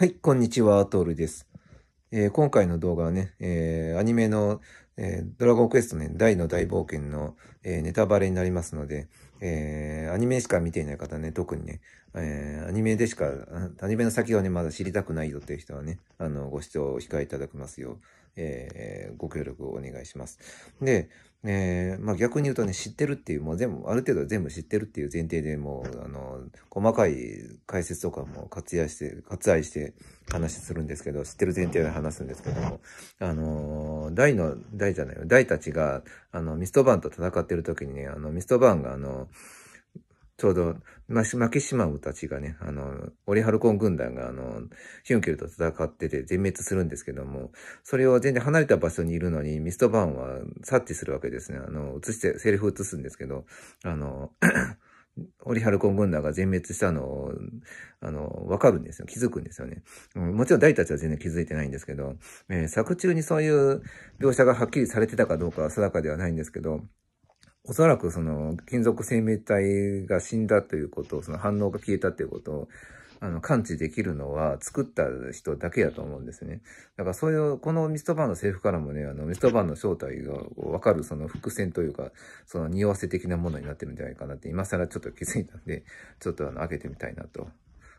はい、こんにちは、トールです。えー、今回の動画はね、えー、アニメの、えー、ドラゴンクエストね、大の大冒険の、えネタバレになりますので、えアニメしか見ていない方ね、特にね、えアニメでしか、アニメの先をね、まだ知りたくないよっていう人はね、あの、ご視聴を控えいただきますよう、えご協力をお願いします。で、えー、まあ、逆に言うとね、知ってるっていう、もう全部、ある程度全部知ってるっていう前提でもう、あの、細かい解説とかも活躍して、割愛して話するんですけど、知ってる前提で話すんですけども、あの、大の、大じゃないよ、大たちが、あの、ミストバーンと戦ってる時にね、あの、ミストバーンが、あの、ちょうど、マキシマムたちがね、あの、オリハルコン軍団が、あの、ヒュンケルと戦ってて全滅するんですけども、それを全然離れた場所にいるのに、ミストバーンは察知するわけですね。あの、映して、セリフ映すんですけど、あの、オリハルコン軍団が全滅したのを、あの、わかるんですよ。気づくんですよね。もちろん大たちは全然気づいてないんですけど、えー、作中にそういう描写がはっきりされてたかどうかは定かではないんですけど、おそらくその、金属生命体が死んだということ、その反応が消えたということを、あの、感知できるのは作った人だけやと思うんですね。だからそういう、このミストバーンの制服からもね、あの、ミストバーンの正体がわかるその伏線というか、その匂わせ的なものになってるんじゃないかなって今更ちょっと気づいたんで、ちょっとあの、開けてみたいなと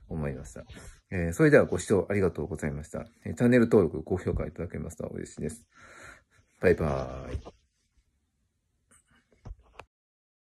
思いました。えー、それではご視聴ありがとうございました。えチャンネル登録、高評価いただけますと嬉しいです。バイバーイ。